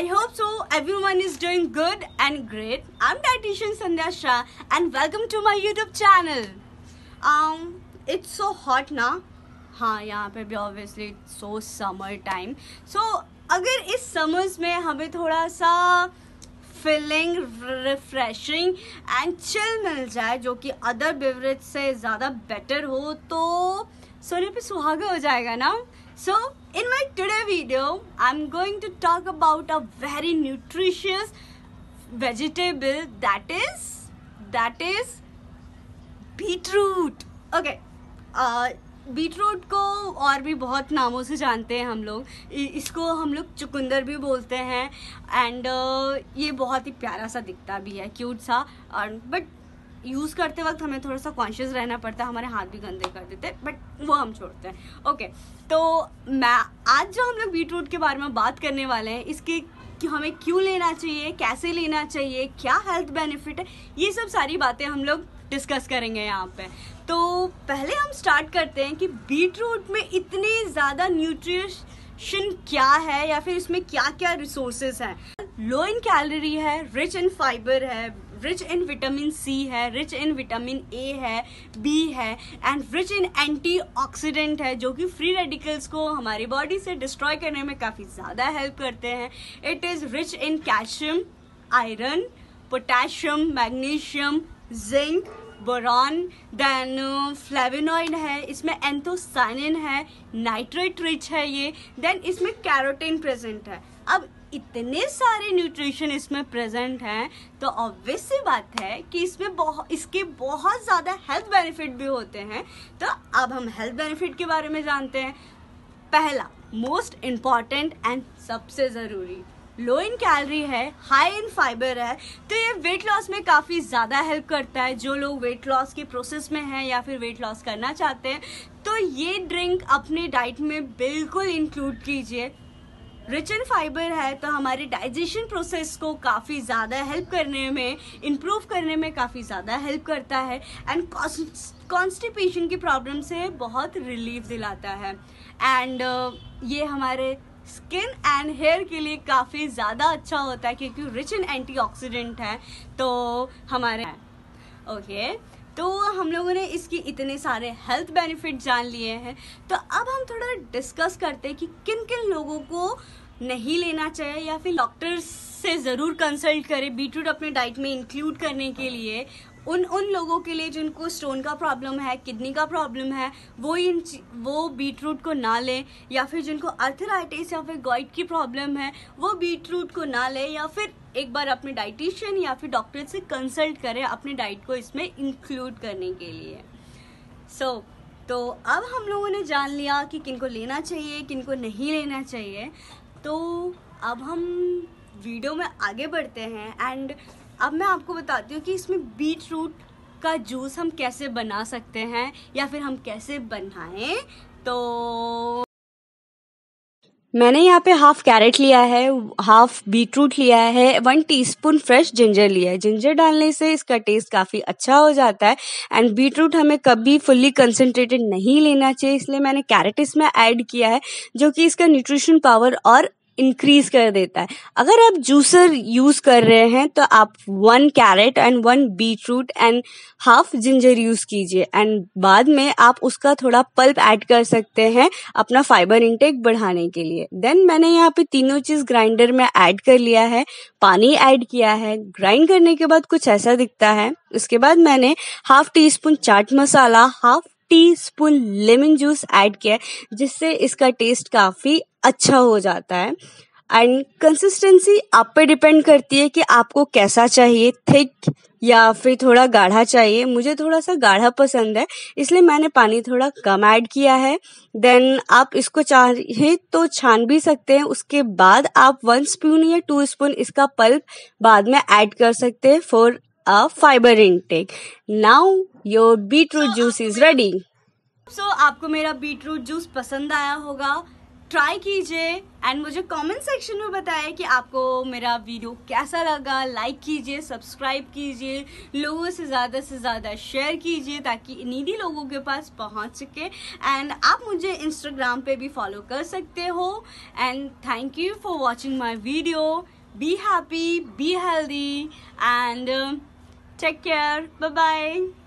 I hope so everyone is doing good and great. I'm dietitian Sandhya Shah and welcome to my YouTube channel. Um, it's so hot now. हाँ यहाँ पे भी obviously so summer time. So अगर इस summers में हमें थोड़ा सा फिलिंग रिफ्रेशिंग एंड चिल मिल जाए जो कि अदर बेवरेज से ज़्यादा बेटर हो तो सोने पे सुहागा हो जाएगा ना So in my today video, I'm going to talk about a very nutritious vegetable that is that is beetroot. Okay. Uh, beetroot को और भी बहुत नामों से जानते हैं हम लोग इसको हम लोग चुकंदर भी बोलते हैं एंड uh, ये बहुत ही प्यारा सा दिखता भी है क्यूट सा एंड बट यूज़ करते वक्त हमें थोड़ा सा कॉन्शियस रहना पड़ता है हमारे हाथ भी गंदे कर देते हैं बट वो हम छोड़ते हैं ओके तो मैं आज जो हम लोग बीट रूट के बारे में बात करने वाले हैं इसके कि हमें क्यों लेना चाहिए कैसे लेना चाहिए क्या हेल्थ बेनिफिट है ये सब सारी बातें हम लोग डिस्कस करेंगे यहाँ पे तो पहले हम स्टार्ट करते हैं कि बीट रूट में इतने ज़्यादा न्यूट्रिशन क्या है या फिर इसमें क्या क्या रिसोर्सेज हैं लो इन कैलोरी है रिच इन फाइबर है रिच इन विटामिन सी है रिच इन विटामिन ए है बी है एंड रिच इन एंटीऑक्सीडेंट है जो कि फ्री रेडिकल्स को हमारी बॉडी से डिस्ट्रॉय करने में काफ़ी ज़्यादा हेल्प करते हैं it is rich in calcium iron potassium magnesium zinc boron then flavonoid है इसमें एंथोसाइनिन है नाइट्रेट रिच है ये देन इसमें कैरोटीन प्रेजेंट है अब इतने सारे न्यूट्रिशन इसमें प्रेजेंट हैं तो ऑब्वियस सी बात है कि इसमें बहुत इसके बहुत ज़्यादा हेल्थ बेनिफिट भी होते हैं तो अब हम हेल्थ बेनिफिट के बारे में जानते हैं पहला मोस्ट इम्पॉर्टेंट एंड सबसे ज़रूरी लो इन कैलरी है हाई इन फाइबर है तो ये वेट लॉस में काफ़ी ज़्यादा हेल्प करता है जो लोग वेट लॉस के प्रोसेस में हैं या फिर वेट लॉस करना चाहते हैं तो ये ड्रिंक अपने डाइट में बिल्कुल इंक्लूड कीजिए रिच इन फाइबर है तो हमारे डाइजेशन प्रोसेस को काफ़ी ज़्यादा हेल्प करने में इम्प्रूव करने में काफ़ी ज़्यादा हेल्प करता है एंड कॉन्स्टिपेशन की प्रॉब्लम से बहुत रिलीफ दिलाता है एंड uh, ये हमारे स्किन एंड हेयर के लिए काफ़ी ज़्यादा अच्छा होता है क्योंकि रिच इन एंटीऑक्सीडेंट है तो हमारे ओके okay. तो हम लोगों ने इसकी इतने सारे हेल्थ बेनिफिट जान लिए हैं तो अब हम थोड़ा डिस्कस करते हैं कि किन किन लोगों को नहीं लेना चाहिए या फिर डॉक्टर्स से ज़रूर कंसल्ट करें बीटरूट अपने डाइट में इंक्लूड करने के लिए उन उन लोगों के लिए जिनको स्टोन का प्रॉब्लम है किडनी का प्रॉब्लम है वो इन वो बीट रूट को ना लें या फिर जिनको अर्थराइटिस या फिर गॉइड की प्रॉब्लम है वो बीट रूट को ना लें या फिर एक बार अपने डाइटिशियन या फिर डॉक्टर से कंसल्ट करें अपने डाइट को इसमें इंक्लूड करने के लिए सो so, तो अब हम लोगों ने जान लिया कि किनको लेना चाहिए को नहीं लेना चाहिए तो अब हम वीडियो में आगे बढ़ते हैं एंड अब मैं आपको बताती हूँ कि इसमें बीट रूट का जूस हम कैसे बना सकते हैं या फिर हम कैसे बनाएं तो मैंने यहाँ पे हाफ कैरेट लिया है हाफ बीटरूट लिया है वन टीस्पून फ्रेश जिंजर लिया है जिंजर डालने से इसका टेस्ट काफ़ी अच्छा हो जाता है एंड बीटरूट हमें कभी फुल्ली कंसेंट्रेटेड नहीं लेना चाहिए इसलिए मैंने कैरेट इसमें ऐड किया है जो कि इसका न्यूट्रिशन पावर और इंक्रीज कर देता है अगर आप जूसर यूज कर रहे हैं तो आप one carrot and one beet and half ginger use कीजिए एंड बाद में आप उसका थोड़ा पल्प ऐड कर सकते हैं अपना फाइबर इंटेक बढ़ाने के लिए देन मैंने यहाँ पे तीनों चीज ग्राइंडर में ऐड कर लिया है पानी ऐड किया है ग्राइंड करने के बाद कुछ ऐसा दिखता है उसके बाद मैंने half teaspoon chaat masala half teaspoon lemon juice add किया है जिससे इसका टेस्ट काफ़ी अच्छा हो जाता है एंड कंसिस्टेंसी आप पे डिपेंड करती है कि आपको कैसा चाहिए थिक या फिर थोड़ा गाढ़ा चाहिए मुझे थोड़ा सा गाढ़ा पसंद है इसलिए मैंने पानी थोड़ा कम ऐड किया है देन आप इसको चाहे तो छान भी सकते हैं उसके बाद आप वन स्पून या टू स्पून इसका पल्प बाद में ऐड कर सकते हैं for a fiber intake. Now your beetroot juice is ready. So आपको मेरा बीटरूट जूस पसंद आया होगा ट्राई कीजिए एंड मुझे कमेंट सेक्शन में बताएं कि आपको मेरा वीडियो कैसा लगा लाइक कीजिए सब्सक्राइब कीजिए लोगों से ज़्यादा से ज़्यादा शेयर कीजिए ताकि नीडी लोगों के पास पहुंच सके एंड आप मुझे इंस्टाग्राम पे भी फॉलो कर सकते हो and thank you for watching my video be happy be healthy and Take care. Bye-bye.